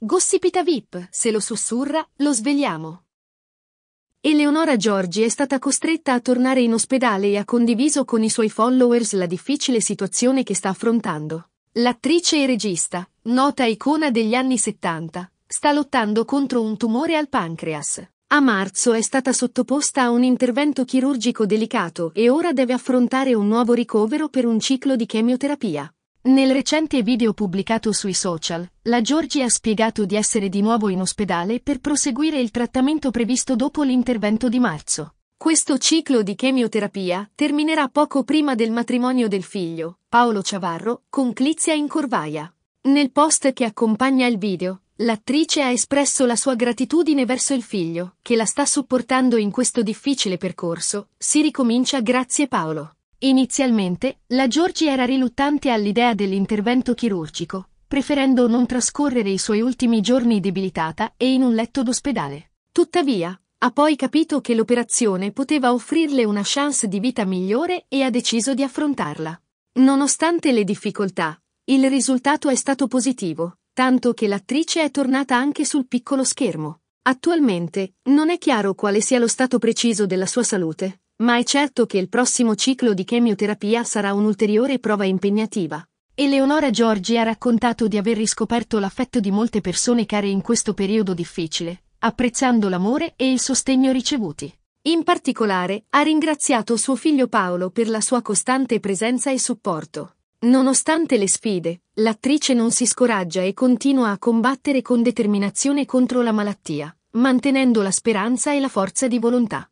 Gossipita VIP, se lo sussurra, lo svegliamo. Eleonora Giorgi è stata costretta a tornare in ospedale e ha condiviso con i suoi followers la difficile situazione che sta affrontando. L'attrice e regista, nota icona degli anni 70, sta lottando contro un tumore al pancreas. A marzo è stata sottoposta a un intervento chirurgico delicato e ora deve affrontare un nuovo ricovero per un ciclo di chemioterapia. Nel recente video pubblicato sui social, la Giorgi ha spiegato di essere di nuovo in ospedale per proseguire il trattamento previsto dopo l'intervento di marzo. Questo ciclo di chemioterapia terminerà poco prima del matrimonio del figlio, Paolo Ciavarro, con Clizia in corvaia. Nel post che accompagna il video, l'attrice ha espresso la sua gratitudine verso il figlio, che la sta supportando in questo difficile percorso. Si ricomincia grazie Paolo. Inizialmente, la Giorgi era riluttante all'idea dell'intervento chirurgico, preferendo non trascorrere i suoi ultimi giorni debilitata e in un letto d'ospedale. Tuttavia, ha poi capito che l'operazione poteva offrirle una chance di vita migliore e ha deciso di affrontarla. Nonostante le difficoltà, il risultato è stato positivo, tanto che l'attrice è tornata anche sul piccolo schermo. Attualmente, non è chiaro quale sia lo stato preciso della sua salute, ma è certo che il prossimo ciclo di chemioterapia sarà un'ulteriore prova impegnativa. Eleonora Giorgi ha raccontato di aver riscoperto l'affetto di molte persone care in questo periodo difficile, apprezzando l'amore e il sostegno ricevuti. In particolare, ha ringraziato suo figlio Paolo per la sua costante presenza e supporto. Nonostante le sfide, l'attrice non si scoraggia e continua a combattere con determinazione contro la malattia, mantenendo la speranza e la forza di volontà.